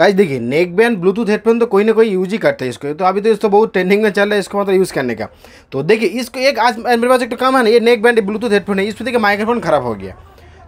guys देखिए neck band Bluetooth headphone तो कोई ना कोई यूज ही करता है इसको तो अभी तो इसको तो बहुत ट्रेंडिंग में चल रहा है इसको मतलब यूज़ करने का तो देखिए इसको एक आज मेरे पास एक तो काम है ना ये नेक बैंड ब्लूटूथ हेडफोन है इस पर देखिए माइक्रोफोन खराब हो गया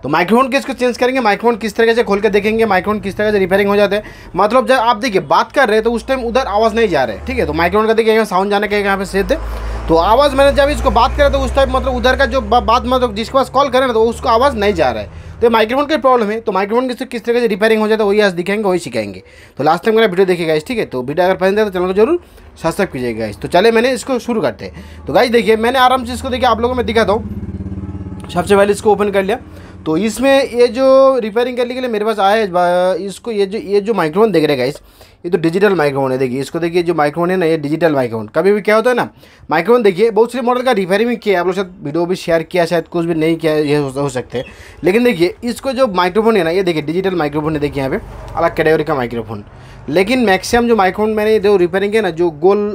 तो माइक्रोफोन किसको चेंज करेंगे माइक्रोफोन किस तरह से खोल के देखेंगे माइक्रोफोन किस तरह से रिपेयरिंग हो जाते हैं मतलब जब आप देखिए बात कर रहे हैं तो उस टाइम उधर आवाज़ नहीं जा रहा है ठीक है तो माइक्रोफोन का देखिए साउंड जाने का यहाँ पे सेट है तो आवाज़ मैंने जब इसको बात करें तो उस टाइम मतलब उधर का जो बात मतलब जिसके पास कॉल करें ना तो उसको आवाज़ नहीं जा रहा है तो, तो माइक्रोफोन की प्रॉब्लम है तो माइक्रोफोन किस किस तरह से रिपेयरिंग हो जाता है वही आज दिखाएंगे वही सिखाएंगे तो लास्ट टाइम मेरा वीडियो देखिएगा ठीक है तो वीडियो अगर पसंद है तो चैनल को जरूर सब्सक्राइब कीजिएगा इस तो चले मैंने इसको शुरू करते हैं तो गाइज देखिए मैंने आराम से इसको देखिए आप लोगों को मैं दिखाता हूँ सबसे पहले इसको ओपन कर लिया तो इसमें ये जो रिपेयरिंग करने के लिए मेरे पास आया है इसको ये जो ये जो माइक्रोफोन देख रहे हैं गाइस ये तो डिजिटल माइक्रोफोन है देखिए इसको देखिए जो माइक्रोफोन है ना ये डिजिटल माइक्रोफोन कभी भी क्या होता है ना माइक्रोफोन देखिए बहुत सारे मॉडल का रिपेयरिंग भी किया आप लोग शायद वीडियो भी शेयर किया शायद कुछ भी नहीं किया ये हो सकते लेकिन देखिए इसको जो माइक्रोफोन है ना ये देखिए डिजिटल माइक्रोफोन है देखिए यहाँ पे अलग कैटेगरी का माइक्रोफोन लेकिन मैक्सिमम जो माइक्रोफोन मैंने जो रिपेयरिंग है ना जो गोल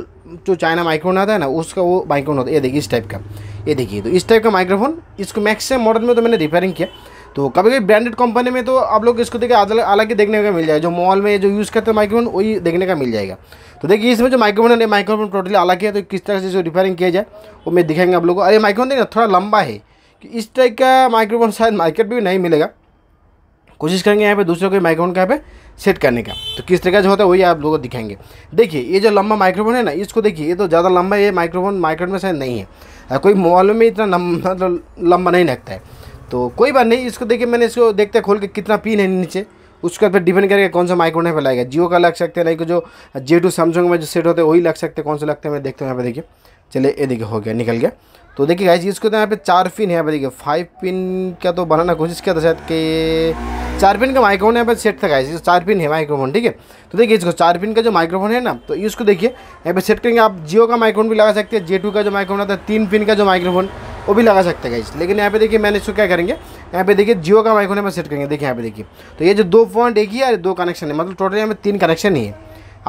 जो चाइना माइक्रोफोन आता है ना उसका वो माइक्रोफोन होता है ये देखिए इस टाइप का ये देखिए तो इस टाइप का माइक्रोफोन इसको मैक्सिमम मॉडल में तो मैंने रिपेयरिंग किया तो कभी कभी ब्रांडेड कंपनी में तो आप लोग इसको देखिए अलग ही देखने का मिल जाएगा जो मॉल में जो यूज़ करते हैं माइक्रोफोन वही देखने का मिल जाएगा तो देखिए इसमें जो माइक्रोफोन है माइक्रोफोन टोटली अलग है तो किस तरह से जो रिपेयरिंग किया जाए वो मैं दिखाएंगे आप लोगों को अरे माइक्रोफोन देखिए थोड़ा लंबा है कि इस टाइप का माइक्रोफोन शायद मार्केट में भी नहीं मिलेगा कोशिश करेंगे यहाँ पे दूसरे कोई माइक्रोन का यहाँ पे सेट करने का तो किस तरीके से होता है वही आप लोगों को दिखाएंगे देखिए ये जो लंबा माइक्रोफोन है ना इसको देखिए ये तो ज़्यादा लंबा ये माइक्रोफोन माइक्रोन में शायद नहीं है कोई मोबाइल में इतना मतलब लंबा नहीं लगता है तो कोई बात नहीं इसको देखिए मैंने इसको देखते खोल के कितना पिन है नीचे उसके बाद डिपेंड करके कौन सा माइक्रोन यहाँ पर लगेगा जियो का लग सकते हैं नहीं कि जो जे टू सैमसंग में जो सेट होते हैं वही लग सकते हैं कौन से लगते हैं मैं देखता हूँ यहाँ पे देखिए चलिए ये देखिए हो गया निकल गया तो देखिए गाइस इसको तो यहाँ पे चार पिन है यहाँ पे देखिए फाइव पिन का तो बनाना कोशिश किया था शायद कि चार पिन का माइक्रोफोन यहाँ पर सेट था गाइस चार पिन है माइक्रोफोन ठीक है तो देखिए इसको चार पिन का जो माइक्रोफोन है ना तो इसको देखिए यहाँ पे सेट करेंगे आप जियो का माइक्रोफोन भी लगा सकते हैं जे का जो माइक्रोफोन आता है तीन पिन का जो माइक्रोफोन वो भी लगा सकते हैं गाइस लेकिन यहाँ पे देखिए मैंने इसको क्या करेंगे यहाँ पे देखिए जियो का माइक्रोफोन यहाँ सेट करेंगे देखिए यहाँ पे देखिए तो ये जो दो पॉइंट एक ही है दो कनेक्शन है मतलब टोटल यहाँ पर तीन कनेक्शन ही है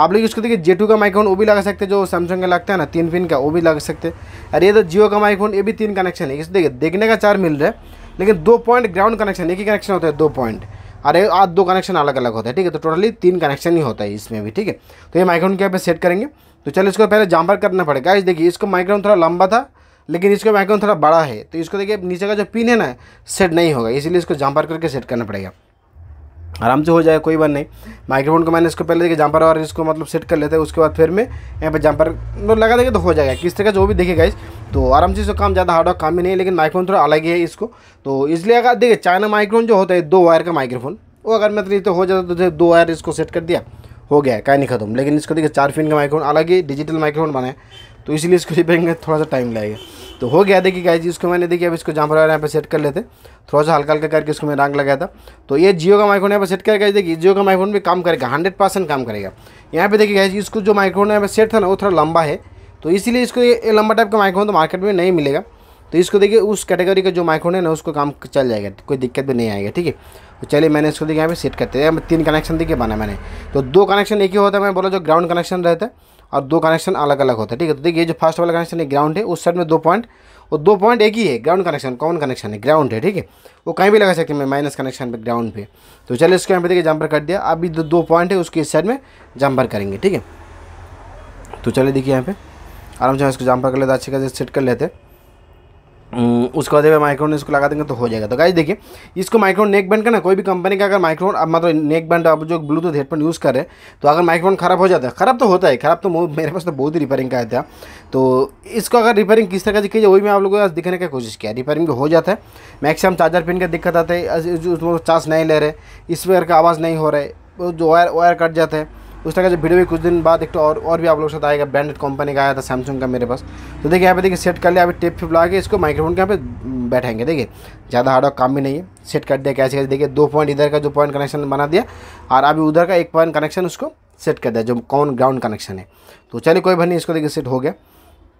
आप लोग इसको देखिए जे का माइकॉन वो भी लगा सकते हैं जो सैमसंग का लगता है ना तीन पिन का वो भी लगा सकते हैं अरे ये तो जियो का माइकॉन ये भी तीन कनेक्शन है इसको देखिए देखने का चार मिल रहा है लेकिन दो पॉइंट ग्राउंड कनेक्शन एक ही कनेक्शन होता है दो पॉइंट अरे आज दो कनेक्शन अलग अलग होता है ठीक है तो टोटली तीन कनेक्शन ही होता है इसमें भी ठीक है तो ये माइक्रोन के यहाँ पे सेट करेंगे तो चलो इसको पहले जाम्पर करना पड़ेगा इस देखिए इसको माइक्रोन थोड़ा लंबा था लेकिन इसका माइक्रोन थोड़ा बड़ा है तो इसको देखिए नीचे का जो पिन है ना सेट नहीं होगा इसीलिए इसको जाम्पर करके सेट करना पड़ेगा आराम से हो जाए कोई बात नहीं माइक्रोफोन को मैंने इसको पहले देखिए जंपर और इसको मतलब सेट कर लेते हैं उसके बाद फिर मैं यहाँ पर जंपर मतलब लगा देंगे तो हो जाएगा किस तरह का जो भी देखेगा इस तो आराम से इसको काम ज़्यादा हार्ड और काम भी नहीं लेकिन माइक्रोफोन थोड़ा अलग ही है इसको तो इसलिए अगर देखिए चाइना माइक्रोफोन जो होता है दो वायर का माइक्रोफोन वो अगर मतलब तो हो जाता तो दो वायर इसको सेट कर दिया हो गया है कहानी ख़त्म लेकिन इसको देखिए चार फिन का माइक्रोफोन ही डिजिटल माइक्रोफोन बना तो इसीलिए इसको रिपेयरिंग में थोड़ा सा टाइम लगेगा तो हो गया देखिए जी इसको मैंने देखिए अब इसको जहाँ पर यहाँ पर सेट कर लेते थोड़ा सा हल्का हल्का करके इसको मैं रंग लगाया था तो ये जियो का माइक्रोन यहाँ पर सेट करके देखिए जियो का माइक्रोन भी काम करेगा हंड्रेड परसेंट काम करेगा यहाँ पे देखिए जी इसको जो माइक्रोन यहाँ पर सेट था ना वो थोड़ा लंबा है तो इसीलिए इसको ये लंबा टाइप का माइक्रोन तो मार्केट में नहीं मिलेगा तो इसको देखिए उस कैटेगरी का जो माइक्रोन है ना उसको काम चल जाएगा कोई दिक्कत भी नहीं आएगा ठीक है तो चलिए मैंने इसको देखिए यहाँ पे सेट करते हैं तीन कनेक्शन देखिए बना मैंने तो दो कनेक्शन एक ही होता है मैं बोला जो ग्राउंड कनेक्शन रहता है और दो कनेक्शन अलग अलग होता है ठीक है तो देखिए जो फर्स्ट वाला कनेक्शन है ग्राउंड है उस साइड में दो पॉइंट और दो पॉइंट एक ही है ग्राउंड कनेक्शन कौन कनेक्शन है ग्राउंड है ठीक है वो कहीं भी लगा सकते मैं माइनस कनेक्शन पर ग्राउंड पे तो चलिए इसको यहाँ पे देखिए जंपर कर दिया अभी जो दो पॉइंट है उसके इस साइड में जंपर करेंगे ठीक है तो चलिए देखिए यहाँ पे आराम से इसको जंपर कर लेते अच्छे खासे सेट कर लेते हैं हम्म, उसके बाद माइक्रोन इसको लगा देंगे तो हो जाएगा तो गाइज देखिए इसको माइक्रोन नेक बैंड का ना कोई भी कंपनी का अगर माइक्रोन अब मतलब नेक बैंड आप जो ब्लूटूथ हेडफोन यूज़ करें तो अगर माइक्रोन खराब हो जाता है खराब तो होता है खराब तो मेरे पास तो बहुत ही रिपेयरिंग का आया तो इसको अगर रिपेयरिंग किस तरह से की जाए वही मैं आप लोगों को दिखने दिखाने कोशिश किया रिपेयरिंग हो जाता है मैक्सिमम चार्जर पिन का दिक्कत आता है उसमें चार्ज नहीं ले रहे इस प्रकार का आवाज़ नहीं हो रहा है जो वायर वायर कट जाता है उस तरह का जो वीडियो भी कुछ दिन बाद एक तो और और भी आप लोग साथ आएगा ब्रांडेड कंपनी का आया था सैमसंग का मेरे पास तो देखिए यहाँ पे देखिए सेट कर लिया अभी टेप फिप ला के इसको माइक्रोफोन के यहाँ पे बैठाएंगे देखिए ज़्यादा हार्ड काम भी नहीं है सेट कर दिया कैसे कैसे देखिए दो पॉइंट इधर का जो पॉइंट कनेक्शन बना दिया और अभी उधर का एक पॉइंट कनेक्शन उसको सेट कर दिया जो कौन ग्राउंड कनेक्शन है तो चलिए कोई भर नहीं इसको देखिए सेट हो गया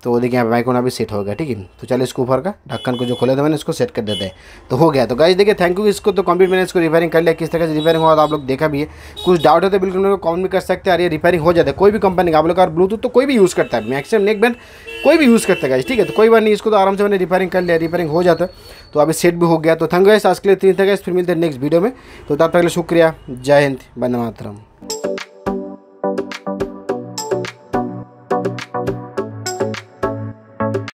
तो वो देखिए यहाँ पे भी सेट हो गया ठीक है तो चलो इसको ऊपर का ढक्कन को जो खोले था मैंने इसको सेट कर देते हैं तो हो गया तो गाइज देखिए थैंक यू इसको तो कंप्लीट मैंने इसको रिपेयरिंग कर लिया किस तरह से रिपेयरिंग हुआ तो आप लोग देखा भी है कुछ डाउट होते तो बिल्कुल बिल्कुल को कॉमेंट भी कर सकते हैं अरे रिपेयरिंग हो जाता है कोई भी कंपनी का आप लोग का ब्लूटूथ तो कोई भी यूज़ करता है मैक्सिमम नेक बैंड कोई भी यूज़ करता है गाइज ठीक है तो कोई बात नहीं इसको तो आराम से मैंने रिपेयरिंग कर लिया रिपेयरिंग हो जाता तो अभी सेट भी हो गया तो थैंक यू आज के लिए तीन थे फिर मिलते हैं नेक्स्ट वीडियो में तो तब तक शुक्रिया जय हिंद बंद मातरम